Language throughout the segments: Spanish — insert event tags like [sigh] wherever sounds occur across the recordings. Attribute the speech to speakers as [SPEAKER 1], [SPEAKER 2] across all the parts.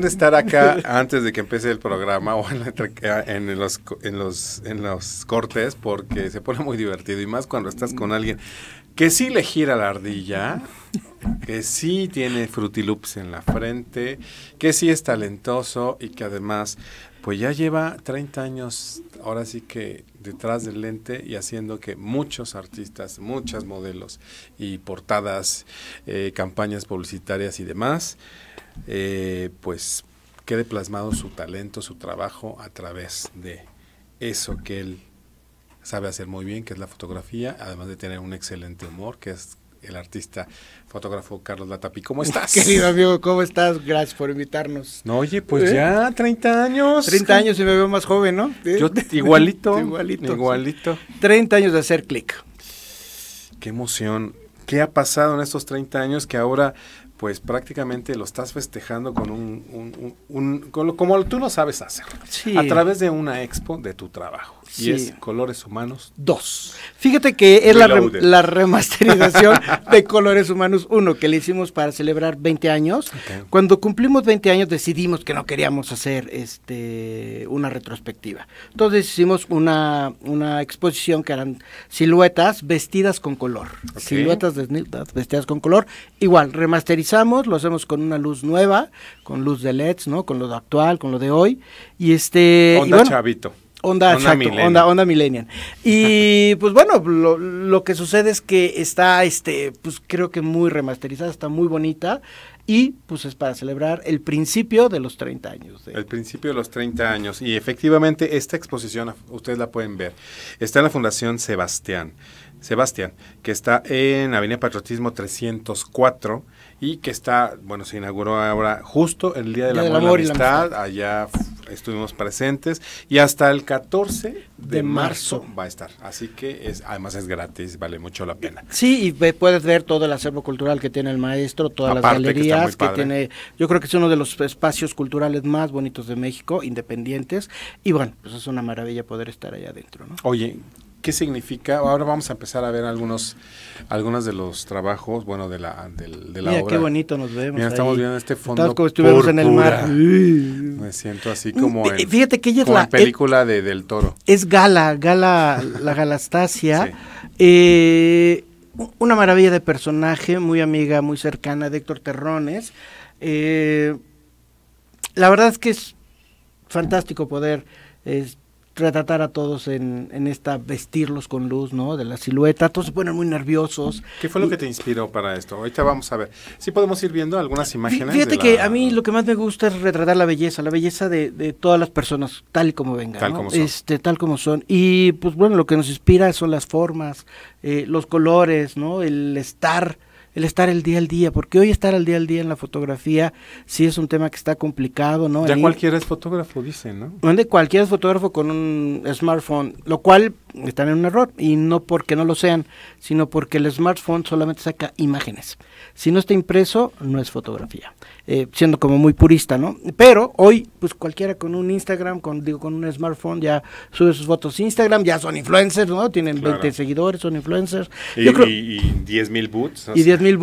[SPEAKER 1] estar acá antes de que empiece el programa o en, los, en, los, en los cortes porque se pone muy divertido y más cuando estás con alguien que sí le gira la ardilla, que sí tiene frutilups en la frente, que sí es talentoso y que además pues ya lleva 30 años ahora sí que detrás del lente y haciendo que muchos artistas, muchos modelos y portadas, eh, campañas publicitarias y demás, eh, pues quede plasmado su talento, su trabajo a través de eso que él sabe hacer muy bien, que es la fotografía, además de tener un excelente humor, que es el artista fotógrafo Carlos Latapi. ¿Cómo [laughs] estás? Querido
[SPEAKER 2] amigo, ¿cómo estás? Gracias por invitarnos.
[SPEAKER 1] No, oye, pues ¿Eh? ya,
[SPEAKER 2] 30 años. 30 años y me veo más joven, ¿no? ¿Eh? igualito. [laughs] igualito. Igualito. 30 años de hacer clic.
[SPEAKER 1] Qué emoción. ¿Qué ha pasado en estos 30 años que ahora pues prácticamente lo estás festejando con un, como tú lo sabes hacer, a través de una expo de tu trabajo y es Colores
[SPEAKER 2] Humanos 2. Fíjate que es la, remasterización [laughs] de Colores Humanos 1 que le hicimos para celebrar 20 años. Cuando cumplimos 20 años decidimos que no queríamos hacer este una retrospectiva. Entonces hicimos una, una exposición que eran siluetas vestidas con color. Siluetas vestidas con color. Igual, remasterizamos, lo hacemos con una luz nueva, con luz de LEDs, ¿no? Con lo actual, con lo de hoy. Y este... Chavito. Onda, onda, onda, onda, Y [laughs] pues bueno, lo, lo, que sucede es que está, este, pues creo que muy remasterizada, está muy bonita. Y pues es para celebrar el principio de los 30 años.
[SPEAKER 1] El principio de los 30 años. Y efectivamente esta exposición, ustedes la pueden ver, está en la Fundación Sebastián. Sebastián, que está en Avenida Patriotismo 304 y que está, bueno, se inauguró ahora justo el Día de la y allá estuvimos presentes y hasta el 14 de, marzo. va a estar. Así que es, además es gratis, vale mucho la pena.
[SPEAKER 2] Sí, y puedes ver todo el acervo cultural que tiene el maestro, todas las galerías que, tiene. Yo creo que es uno de los espacios culturales más bonitos de México, independientes. Y bueno, pues es una maravilla poder estar allá adentro. ¿no? Oye,
[SPEAKER 1] ¿Qué significa? Ahora vamos a empezar a ver algunos, algunos de los trabajos, bueno, de la, del, de Mira, qué bonito nos vemos. estamos viendo este fondo. estuvimos en el mar. Mm. Me siento así como en, Fíjate que ella es la, película del toro.
[SPEAKER 2] Es Gala, Gala, la Galastasia. Eh, una maravilla de personaje, muy amiga, muy cercana de Héctor Terrones. Eh, la verdad es que es fantástico poder. Este, retratar a todos en, esta vestirlos con luz, ¿no? De la silueta, todos se ponen muy nerviosos. ¿Qué fue lo que
[SPEAKER 1] te inspiró para esto? Ahorita vamos a ver. Sí podemos ir viendo algunas imágenes. Fíjate que a
[SPEAKER 2] mí lo que más me gusta es retratar la belleza, la belleza de, todas las personas, tal y como vengan. Tal como son. Este, tal como son. Y pues bueno, lo que nos inspira son las formas, eh, los colores, ¿no? El estar el estar el día al día, porque hoy estar al día al día en la fotografía si es un tema que está complicado, ¿no? Ya cualquiera es fotógrafo, dicen, ¿no? Donde cualquiera es fotógrafo con un smartphone, lo cual están en un error, y no porque no lo sean, sino porque el smartphone solamente saca imágenes. Si no está impreso, no es fotografía, eh, siendo como muy purista, ¿no? Pero hoy, pues cualquiera con un Instagram, con, digo, con un smartphone, ya sube sus fotos Instagram, ya son influencers, ¿no? Tienen 20 seguidores, son influencers.
[SPEAKER 1] Y, 10.000 mil boots mil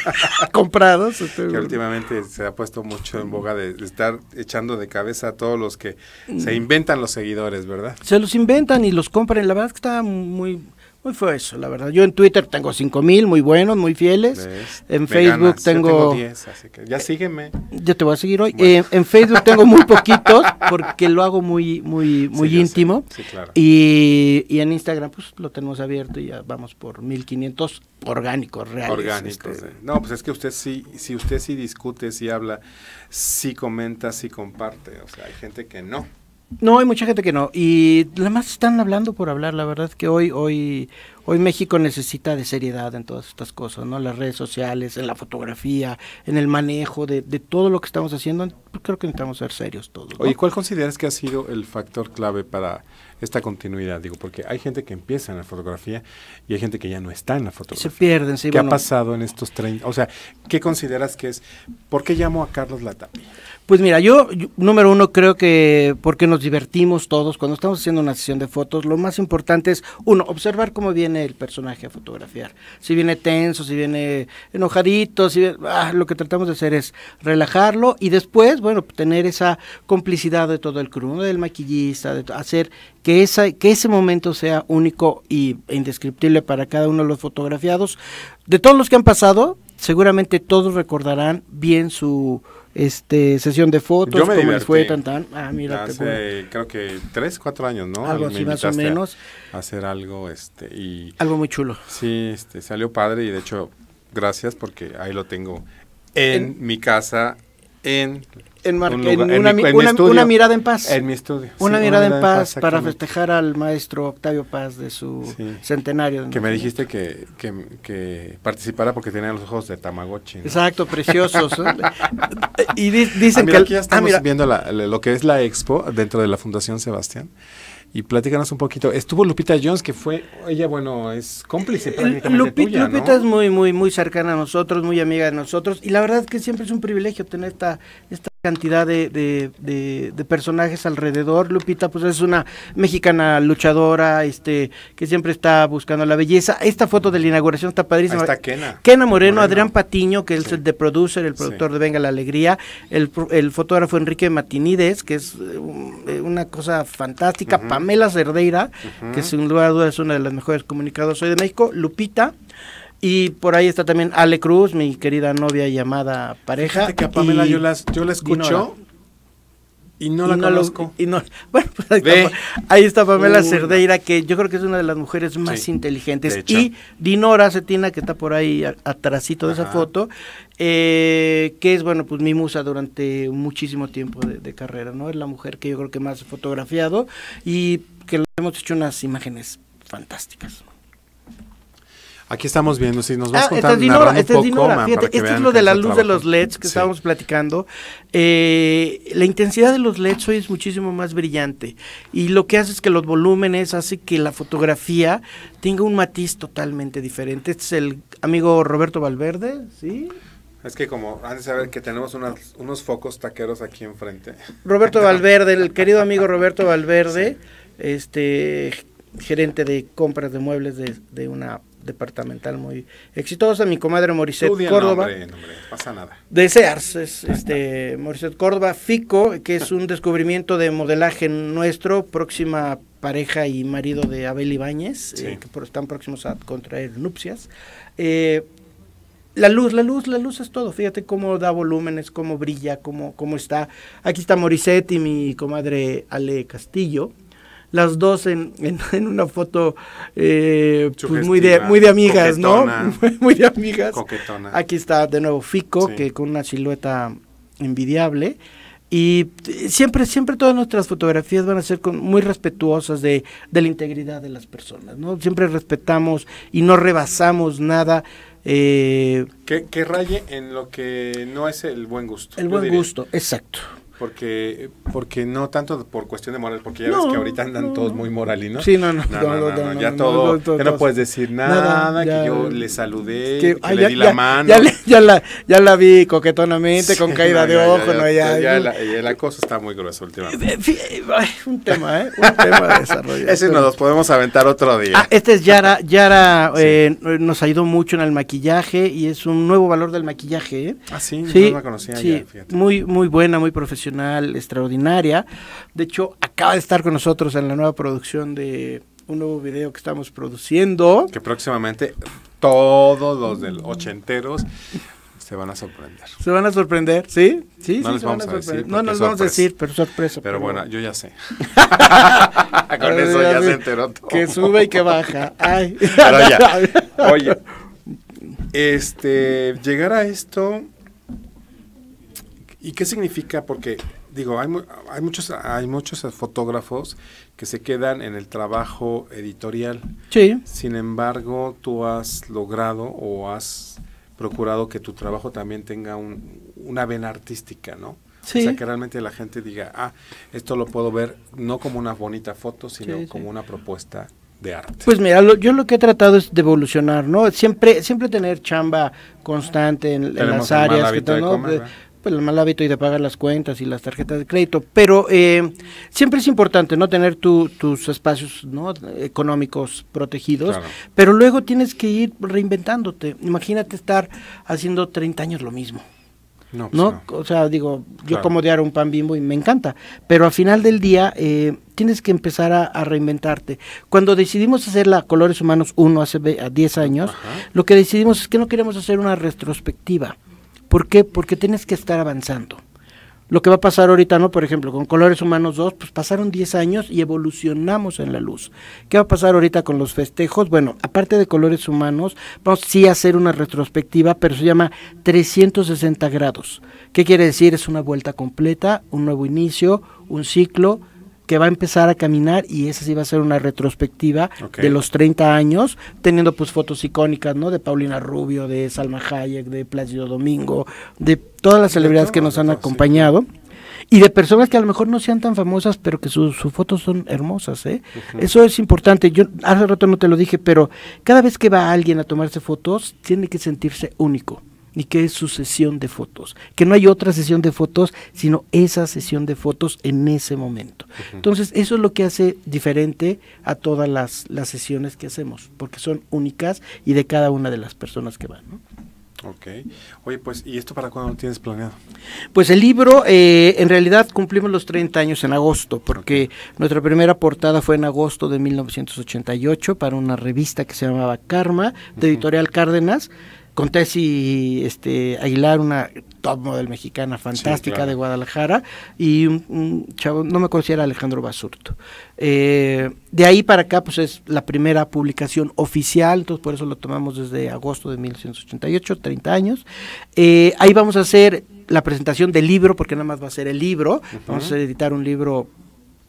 [SPEAKER 1] [laughs] comprados. Este, que últimamente se ha puesto mucho en boga de, estar echando de cabeza a todos los que se inventan los seguidores, ¿verdad?
[SPEAKER 2] Se los inventan y los compran. La verdad que está muy Hoy fue eso, la verdad. Yo en Twitter tengo mil, muy buenos, muy fieles. En Facebook tengo. así
[SPEAKER 1] que ya eh, sígueme.
[SPEAKER 2] Yo te voy a seguir hoy. Eh, en Facebook tengo muy [laughs] poquitos porque lo hago muy muy muy íntimo. y, y, en Instagram, pues lo tenemos abierto y ya vamos por 1500 orgánicos, reales. Orgánicos. Este.
[SPEAKER 1] Eh. No, pues es que usted sí, si usted sí discute, sí habla, sí comenta, sí comparte. O sea, hay gente que no.
[SPEAKER 2] No, hay mucha gente que no. Y más están hablando por hablar. La verdad es que hoy, hoy, hoy México necesita de seriedad en todas estas cosas, ¿no? Las redes sociales, en la fotografía, en el manejo de, todo lo que estamos haciendo. Pues creo que necesitamos ser serios todos. ¿Y
[SPEAKER 1] ¿cuál consideras que ha sido el factor clave para esta continuidad? Digo, porque hay gente que empieza en la fotografía y hay gente que ya no está en la fotografía. Se pierden, sí. ¿Qué ha pasado en estos 30? O sea, ¿qué consideras que es? ¿Por qué llamo a Carlos Latapi?
[SPEAKER 2] Pues mira, yo, número uno creo que porque nos divertimos todos cuando estamos haciendo una sesión de fotos, lo más importante es, uno, observar cómo viene el personaje a fotografiar. Si viene tenso, si viene enojadito, si ah, lo que tratamos de hacer es relajarlo y después, bueno, tener esa complicidad de todo el crew, del maquillista, de hacer que, esa, que ese momento sea único e indescriptible para cada uno de los fotografiados. De todos los que han pasado, seguramente todos recordarán bien su este sesión de fotos, Yo cómo les fue, tan, tan. Ah, Hace,
[SPEAKER 1] creo que tres, cuatro años, ¿no? Algo así más o menos. hacer algo, este, y... Algo muy chulo. Sí, este, salió padre y de hecho, gracias porque ahí lo tengo en mi casa en en, una, mirada en paz. En mi estudio. Una, mirada, en paz, para
[SPEAKER 2] festejar al maestro Octavio Paz de su centenario. que me dijiste
[SPEAKER 1] que, participara porque tenía los ojos de Tamagotchi. Exacto, preciosos.
[SPEAKER 2] y dicen que... estamos viendo
[SPEAKER 1] lo que es la expo dentro de la Fundación Sebastián y platícanos un poquito. Estuvo Lupita Jones,
[SPEAKER 2] que fue, ella, bueno, es cómplice prácticamente Lupita es muy, muy, muy cercana a nosotros, muy amiga de nosotros, y la verdad es que siempre es un privilegio tener esta, esta cantidad de, personajes alrededor. Lupita, pues es una mexicana luchadora, este, que siempre está buscando la belleza. Esta foto de la inauguración está padrísima. está Kena. Kena Moreno, Adrián Patiño, que es el de producer, el productor de Venga la Alegría, el, fotógrafo Enrique Matinides, que es eh, una cosa fantástica, Pamela Cerdeira, que sin lugar es una de las mejores comunicadoras hoy de México, Lupita. Y por ahí está también Ale Cruz, mi querida novia y amada pareja. Fíjate que a Pamela yo, la escucho y no la, conozco. y [laughs] bueno, pues ahí, está, Pamela Cerdeira, que yo creo que es una de las mujeres más inteligentes. Y Dinora Cetina, que está por ahí atrásito de esa foto, eh, que es, bueno, pues mi musa durante muchísimo tiempo de, carrera, ¿no? Es la mujer que yo creo que más he fotografiado y que le hemos hecho unas imágenes fantásticas.
[SPEAKER 1] Aquí estamos viendo, si nos vas ah, contando esta es Dinora, es lo de la luz de los
[SPEAKER 2] LEDs que estábamos platicando. Eh, la intensidad de los LEDs hoy es muchísimo más brillante y lo que hace es que los volúmenes hace que la fotografía tenga un matiz totalmente diferente. Este es el amigo Roberto Valverde,
[SPEAKER 1] ¿sí? Es que como antes de saber que tenemos unos focos taqueros aquí enfrente. Roberto [laughs] Valverde,
[SPEAKER 2] el querido amigo Roberto Valverde, este gerente de compras de muebles de una departamental muy exitosa, mi comadre Morissette Córdoba. De Sears, este, Morissette Córdoba, FICO, que es un descubrimiento de modelaje nuestro, próxima pareja y marido de Abel Ibáñez, eh, que están próximos a contraer nupcias. Eh, la luz, la luz, la luz es todo. Fíjate cómo da volúmenes, cómo brilla, cómo, cómo está. Aquí está Morissette y mi comadre Ale Castillo las dos en, [laughs] una foto eh, pues, muy, de, muy de amigas, ¿no? [laughs] muy de amigas. Aquí está de nuevo Fico, que con una silueta envidiable. Y eh, siempre, siempre todas nuestras fotografías van a ser muy respetuosas de, la integridad de las personas, ¿no? Siempre respetamos y no rebasamos nada. Eh, que,
[SPEAKER 1] raye en lo que no es el buen gusto. El buen gusto, exacto. Porque porque no tanto por cuestión de moral, porque ya ves que ahorita andan todos muy moralinos. Sí, no, no, no, ya todo, ya no puedes decir nada, que yo le saludé, que, le di la mano. ya,
[SPEAKER 2] la, ya la vi coquetonamente, con caída de ojo, ¿no? Ya, la,
[SPEAKER 1] el acoso está muy grueso últimamente.
[SPEAKER 2] Eh, un
[SPEAKER 1] tema, ¿eh? Un tema de desarrollo. Ese nos lo podemos aventar otro día. Ah,
[SPEAKER 2] este es Yara, Yara [laughs] eh, nos ayudó mucho en el maquillaje y es un nuevo valor del maquillaje, ¿eh? Ah, sí, sí, no la conocía sí, Muy, muy buena, muy profesional, extraordinaria Área, De hecho, acaba de estar con nosotros en la nueva producción de un nuevo video que estamos
[SPEAKER 1] produciendo. Que próximamente todos los del ochenteros se van a sorprender.
[SPEAKER 2] Se van a sorprender, ¿sí? Sí, no a, decir. No nos vamos a decir, pero sorpresa. Pero, bueno, yo ya sé. [laughs] Con eso ya se enteró Que sube y que baja. Pero ya. [laughs] Oye,
[SPEAKER 1] este, llegar a esto, ¿y qué significa? Porque digo, hay, hay, muchos, hay muchos fotógrafos que se quedan en el trabajo editorial. Sí. Sin embargo, tú has logrado o has procurado que tu trabajo también tenga una vena artística, ¿no? Sí. O sea, que realmente la gente diga, ah, esto lo puedo ver no como una bonita foto, sino como una propuesta de arte.
[SPEAKER 2] Pues mira, yo lo que he tratado es de evolucionar, ¿no? Siempre, siempre tener chamba constante en, las áreas. Que, ¿no? Pues, el mal hábito y de pagar las cuentas y las tarjetas de crédito. Pero eh, siempre es importante no tener tus espacios ¿no? económicos protegidos, pero luego tienes que ir reinventándote. Imagínate estar haciendo 30 años lo mismo. Pues no, O sea, digo, yo como diario un pan bimbo y me encanta, pero al final del día eh, tienes que empezar a, reinventarte. Cuando decidimos hacer la Colores Humanos 1 hace 10 años, lo que decidimos es que no queremos hacer una retrospectiva. ¿Por qué? Porque tienes que estar avanzando. Lo que va a pasar ahorita, ¿no? Por ejemplo, con Colores Humanos 2, pues pasaron 10 años y evolucionamos en la luz. ¿Qué va a pasar ahorita con los festejos? Bueno, aparte de Colores Humanos, vamos sí a hacer una retrospectiva, pero se llama 360 grados. ¿Qué quiere decir? Es una vuelta completa, un nuevo inicio, un ciclo, que va a empezar a caminar y esa sí va a ser una retrospectiva de los 30 años, teniendo pues fotos icónicas, ¿no? De Paulina Rubio, de Salma Hayek, de Plácido Domingo, de todas las celebridades que nos han acompañado. Y de personas que a lo mejor no sean tan famosas, pero que sus fotos son hermosas, ¿eh? Eso es importante. Yo hace rato no te lo dije, pero cada vez que va alguien a tomarse fotos, tiene que sentirse único y que es su sesión de fotos. Que no hay otra sesión de fotos, sino esa sesión de fotos en ese momento. Entonces, eso es lo que hace diferente a todas las, sesiones que hacemos, porque son únicas y de cada una de las personas que van.
[SPEAKER 1] Ok. Oye, pues, ¿y esto para cuándo lo
[SPEAKER 2] tienes planeado? Pues el libro, eh, en realidad cumplimos los 30 años en agosto, porque nuestra primera portada fue en agosto de 1988 para una revista que se llamaba Karma, de Editorial Cárdenas con Tessy este, Aguilar, una top model mexicana fantástica de Guadalajara, y un, chavo, no me considera Alejandro Basurto. Eh, de ahí para acá, pues es la primera publicación oficial, entonces por eso lo tomamos desde agosto de 1988, 30 años. Eh, ahí vamos a hacer la presentación del libro, porque nada más va a ser el libro, vamos a editar un libro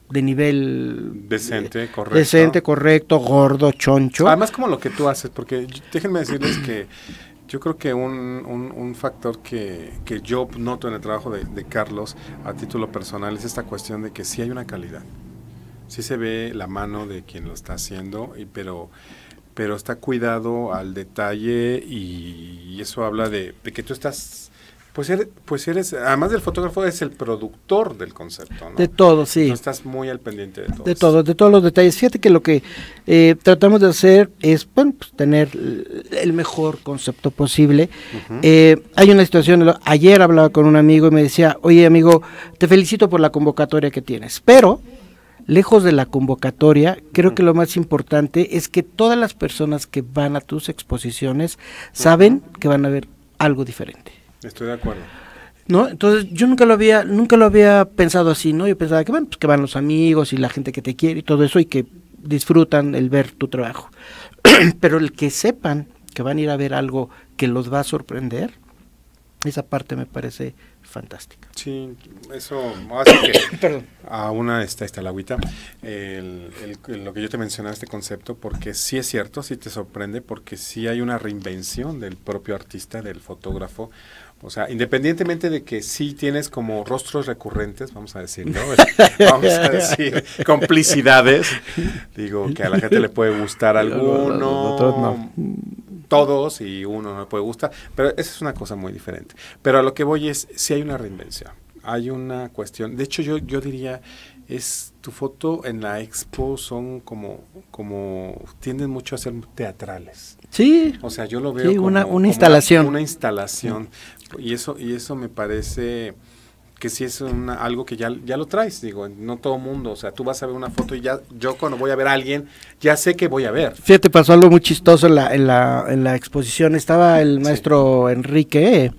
[SPEAKER 2] de nivel decente, correcto. Decente, correcto, gordo, choncho.
[SPEAKER 1] Además como lo que tú haces, porque déjenme decirles que yo creo que un, un, factor que, yo noto en el trabajo de, Carlos a título personal es esta cuestión de que sí hay una calidad. Sí se ve la mano de quien lo está haciendo, y, pero, pero está cuidado al detalle y, eso habla de, de que tú estás pues eres, pues eres, además del fotógrafo, es el productor del concepto,
[SPEAKER 2] De todo, sí. estás
[SPEAKER 1] muy al pendiente de todo. De
[SPEAKER 2] todo, de todos los detalles. Fíjate que lo que eh, tratamos de hacer es, bueno, pues, tener el mejor concepto posible. Eh, hay una situación, ayer hablaba con un amigo y me decía, oye amigo, te felicito por la convocatoria que tienes, pero lejos de la convocatoria, creo que lo más importante es que todas las personas que van a tus exposiciones saben que van a ver algo diferente. Estoy de acuerdo. ¿No? Entonces yo nunca lo había, nunca lo había pensado así, ¿no? Yo pensaba que pues que van los amigos y la gente que te quiere y todo eso y que disfrutan el ver tu trabajo. [clears throat] Pero el que sepan que van a ir a ver algo que los va a sorprender, esa parte me parece fantástica. Sí,
[SPEAKER 1] eso hace que [coughs] a una está, está la agüita, el, lo que yo te mencionaba, este concepto, porque sí es cierto, sí te sorprende, porque sí hay una reinvención del propio artista, del fotógrafo o sea, independientemente de que sí tienes como rostros recurrentes, vamos a decir, ¿no? [laughs] vamos a decir, complicidades, digo, que a la gente le puede gustar [laughs] alguno, no. todos y uno no le puede gustar, pero esa es una cosa muy diferente. Pero a lo que voy es, si hay una reinvención, hay una cuestión, de hecho yo, yo diría es tu foto en la expo son como como tienden mucho a ser teatrales sí o sea yo lo veo como, una, instalación una instalación y eso y eso me parece que sí es algo que ya, lo traes, digo, no todo mundo, o sea, tú vas a ver una foto y ya, yo cuando voy a ver a alguien, ya sé que voy a ver.
[SPEAKER 2] Fíjate, pasó algo muy chistoso en la, en la, en la exposición, estaba el maestro Enrique,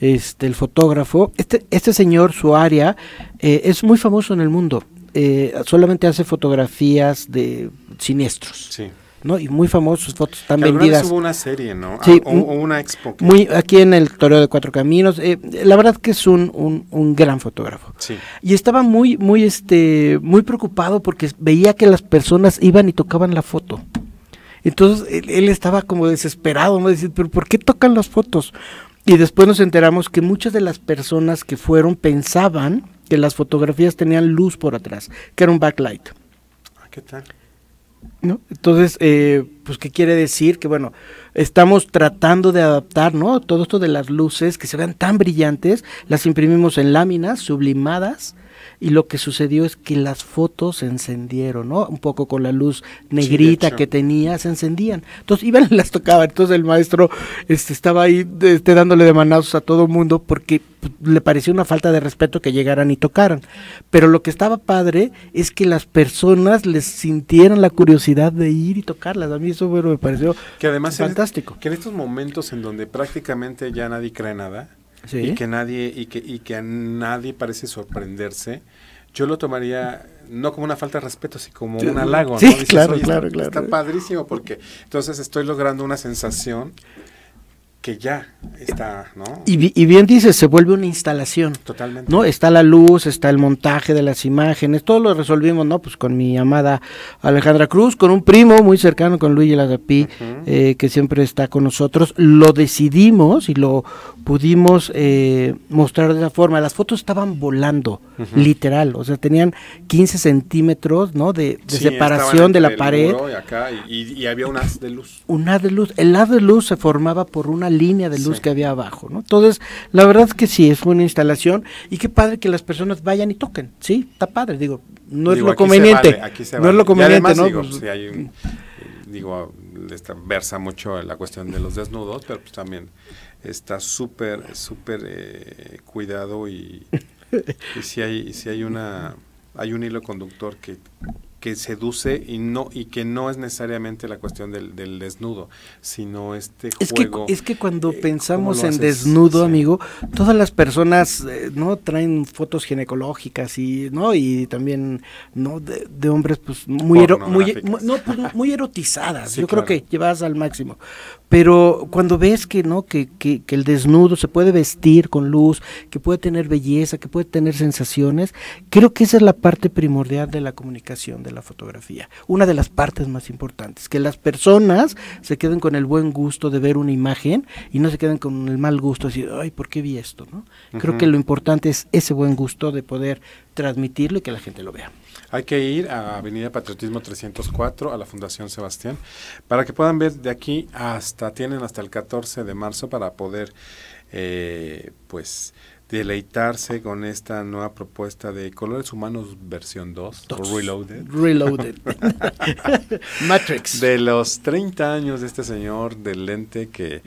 [SPEAKER 2] este, el fotógrafo, este, este señor, su área, eh, es muy famoso en el mundo, eh, solamente hace fotografías de siniestros. Sí ¿no? Y muy famosos, sus fotos tan vendidas. hubo una serie, ¿no? Sí, ah, o, una expo. Muy, aquí en el Toreo de Cuatro Caminos. Eh, la verdad que es un, un, gran fotógrafo. Sí. Y estaba muy, muy, este, muy preocupado porque veía que las personas iban y tocaban la foto. Entonces él, estaba como desesperado, ¿no? Decir, pero ¿por qué tocan las fotos? Y después nos enteramos que muchas de las personas que fueron pensaban que las fotografías tenían luz por atrás, que era un backlight. Ah, ¿Qué tal? ¿No? Entonces, eh, pues, ¿qué quiere decir? Que bueno, estamos tratando de adaptar, ¿no? Todo esto de las luces que se vean tan brillantes, las imprimimos en láminas sublimadas, y lo que sucedió es que las fotos se encendieron, ¿no? Un poco con la luz negrita que tenía, se encendían. Entonces iban y las tocaban. Entonces el maestro este, estaba ahí este, dándole de manazos a todo el mundo porque pues, le parecía una falta de respeto que llegaran y tocaran. Pero lo que estaba padre es que las personas les sintieran la curiosidad de ir y tocarlas. A mí eso me pareció que además fantástico.
[SPEAKER 1] que en estos momentos en donde prácticamente ya nadie cree nada, y que nadie y que y que a nadie parece sorprenderse yo lo tomaría no como una falta de respeto, sino como un halago. claro, claro. Está padrísimo porque entonces estoy logrando una sensación que ya está, ¿no?
[SPEAKER 2] Y, bien dices, se vuelve una instalación. Totalmente. ¿No? Está la luz, está el montaje de las imágenes, todo lo resolvimos, ¿no? Pues con mi amada Alejandra Cruz, con un primo muy cercano, con Luis y eh, que siempre está con nosotros. Lo decidimos y lo pudimos eh, mostrar de esa forma. Las fotos estaban volando, literal, o sea, tenían 15 centímetros, ¿no? De, separación de la pared.
[SPEAKER 1] Y, y, había un haz de luz.
[SPEAKER 2] Un haz de luz. El haz de luz se formaba por una línea de luz que había abajo, ¿no? Entonces, la verdad es que sí, es una instalación y qué padre que las personas vayan y toquen, ¿sí? Está padre, digo, no es lo conveniente. No es lo conveniente, ¿no?
[SPEAKER 1] Digo, pues, versa mucho la cuestión de los desnudos, pero pues también está súper, súper eh, cuidado y, si hay, si hay una hay un hilo conductor que que seduce y no y que no es necesariamente la cuestión del, desnudo, sino este juego. Es que, es que
[SPEAKER 2] cuando eh, pensamos en desnudo, amigo, todas las personas eh, no traen fotos ginecológicas y no y también no de, hombres pues muy pues, muy, erotizadas. Yo creo que llevas al máximo. Pero cuando ves que no que, que, que el desnudo se puede vestir con luz, que puede tener belleza, que puede tener sensaciones, creo que esa es la parte primordial de la comunicación de la fotografía. Una de las partes más importantes, que las personas se queden con el buen gusto de ver una imagen y no se queden con el mal gusto de decir, ay, ¿por qué vi esto? ¿no? Creo que lo importante es ese buen gusto de poder transmitirlo y que la gente lo vea.
[SPEAKER 1] Hay que ir a Avenida Patriotismo 304, a la Fundación Sebastián, para que puedan ver de aquí hasta, tienen hasta el 14 de marzo para poder, eh, pues, deleitarse con esta nueva propuesta de Colores Humanos versión 2, Dos. Reloaded. Reloaded. [laughs] Matrix. De los 30 años de este señor del lente que,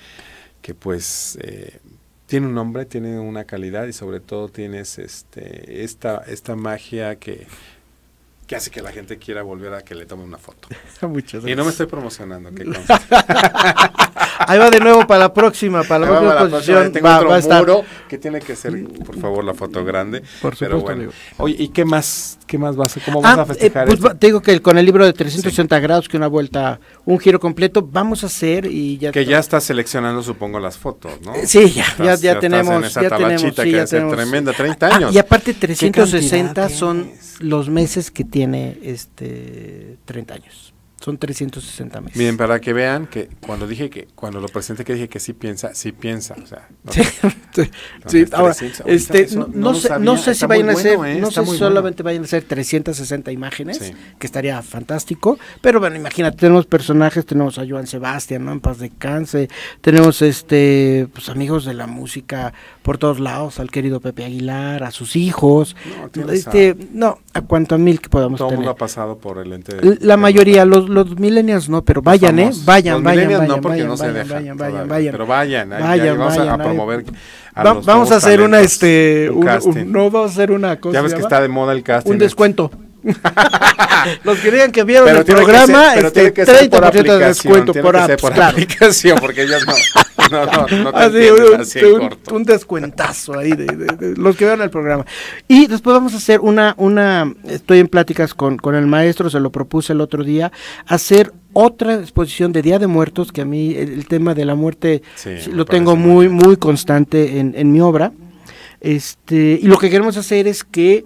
[SPEAKER 1] que pues eh, tiene un nombre, tiene una calidad y sobre todo tienes este, esta, esta magia que hace que la gente quiera volver a que le tome una foto. [laughs] Y no me estoy promocionando, que [laughs] Ahí va de
[SPEAKER 2] nuevo para la próxima, para la próxima posición, Tengo va, otro a muro
[SPEAKER 1] que tiene que ser, por favor, la foto grande. Por favor, bueno. Oye, ¿y qué
[SPEAKER 2] más, qué más vas a, cómo ah, a festejar? Eh, pues, te digo que con el libro de 360 grados, que una vuelta, un giro completo, vamos a hacer y ya.
[SPEAKER 1] Que ya está seleccionando, supongo, las fotos, ¿no? Eh, sí, ya, ya, tenemos, ya tenemos, tremenda, 30 ah, años. y aparte 360
[SPEAKER 2] son los meses que tiene este 30 años. Son 360 meses.
[SPEAKER 1] Miren, para que vean que cuando dije que, cuando lo presenté que dije que sí piensa, sí piensa.
[SPEAKER 2] sí, [laughs] ahora, este, no, sé, no sé si ¿eh? vayan a ser, no sé si solamente vayan a ser 360 imágenes, que estaría fantástico, pero bueno, imagínate, tenemos personajes, tenemos a Joan Sebastián, ¿no? de cáncer, tenemos este, pues, amigos de la música por todos lados, al querido Pepe Aguilar, a sus hijos, este, no, a cuanto a mil que podamos tener. Todo ha pasado por el ente. De, la mayoría, los los, milenios no, pero vayan, ¿eh? Vayan, los vayan, vayan. no, porque no se dejan. Vayan, vayan, vayan. Pero vayan, vamos a, promover. A vamos a hacer una, este. Un no, vamos a hacer una cosa. Ya ves que está de moda el casting. Un ¿eh? descuento. [laughs] los que digan que vieron el programa, este, 30% de descuento por apps. Por aplicación, porque ellos no. [laughs] así, un, descuentazo ahí de, los que vean el programa. Y después vamos a hacer una, una, estoy en pláticas con, el maestro, se lo propuse el otro día, hacer otra exposición de Día de Muertos, que a mí el, tema de la muerte lo tengo muy, muy, constante en, en mi obra. Este, y lo que queremos hacer es que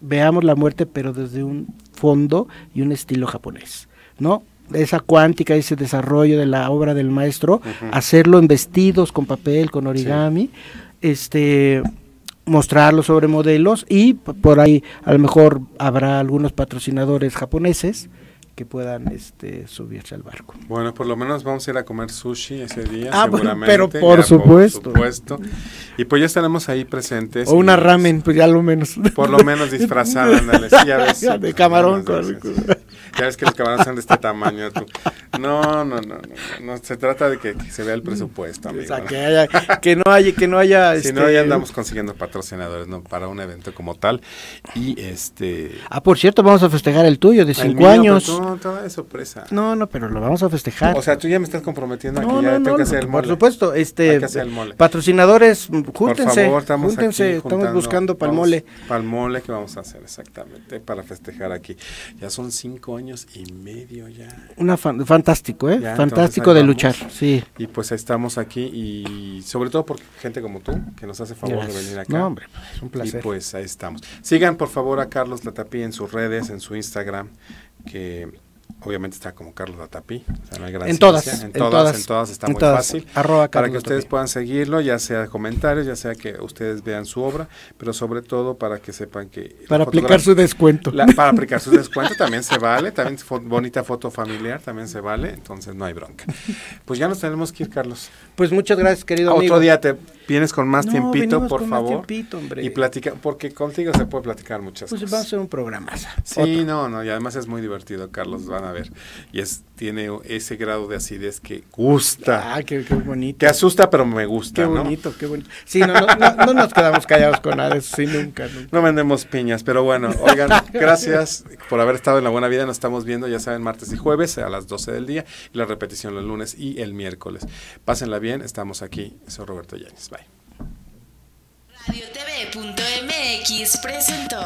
[SPEAKER 2] veamos la muerte, pero desde un fondo y un estilo japonés, ¿no? esa cuántica, ese desarrollo de la obra del maestro, hacerlo en vestidos, con papel, con origami, este mostrarlo sobre modelos y por ahí a lo mejor habrá algunos patrocinadores japoneses que puedan este, subirse al barco.
[SPEAKER 1] Bueno, por lo menos vamos a ir a comer sushi ese día, ah, seguramente. pero por supuesto. Y pues ya estaremos ahí presentes. O una ramen, pues ya lo menos. Por lo menos disfrazada, [laughs] De camarón. Ya ves que los caballos son de este tamaño. No, no, no, no, se trata de que, se vea el presupuesto, amigo. O sea, que, haya, que no haya, que no haya. Si no, ya este, andamos consiguiendo patrocinadores, ¿no? Para un evento como tal y este.
[SPEAKER 2] Ah, por cierto, vamos a festejar el tuyo de cinco pues, años.
[SPEAKER 1] No, no, es sorpresa.
[SPEAKER 2] No, no, pero lo vamos a festejar. O sea, tú ya me estás comprometiendo aquí, ya tengo este, que hacer el mole. Mm, por supuesto, este. Patrocinadores, júntense. Por favor, estamos júntense, estamos buscando palmole.
[SPEAKER 1] Palmole que vamos a hacer exactamente para festejar aquí. Ya son cinco años y medio ya.
[SPEAKER 2] Una fan fantástico, ¿eh? fantástico de luchar,
[SPEAKER 1] sí. Y pues estamos aquí y sobre todo por gente como tú que nos hace favor de venir acá. No, hombre, pues, es un placer. Y pues ahí estamos. Sigan por favor a Carlos Latapí en sus redes, en su Instagram, que obviamente está como Carlos Atapí. en, todas, en, todas, en todas, está muy fácil. para que ustedes puedan seguirlo, ya sea comentarios, ya sea que ustedes vean su obra, pero sobre todo para que sepan que... Para aplicar su descuento. para aplicar su descuento también se vale, también bonita foto familiar también se vale, entonces no hay bronca. Pues ya nos tenemos que ir, Carlos. Pues muchas gracias, querido amigo. Otro día te Vienes con más tiempito, por favor. tiempito, hombre. Y platica, porque contigo se puede platicar muchas pues cosas. Pues va a ser un programa. Sí, no, no, y además es muy divertido, Carlos, van a ver. Y es, tiene ese grado de acidez que gusta. Ah, qué, bonito. Te asusta, pero me gusta. Qué bonito,
[SPEAKER 2] qué bonito. Sí, no, no, no, nos quedamos callados con nada, sí, nunca,
[SPEAKER 1] No vendemos piñas, pero bueno, oigan, [laughs] gracias por haber estado en la buena vida. Nos estamos viendo, ya saben, martes y jueves a las 12 del día, la repetición los lunes y el miércoles. Pásenla bien, estamos aquí. Soy Roberto Yáñez.
[SPEAKER 2] Bye. Radio TV.mx presentó.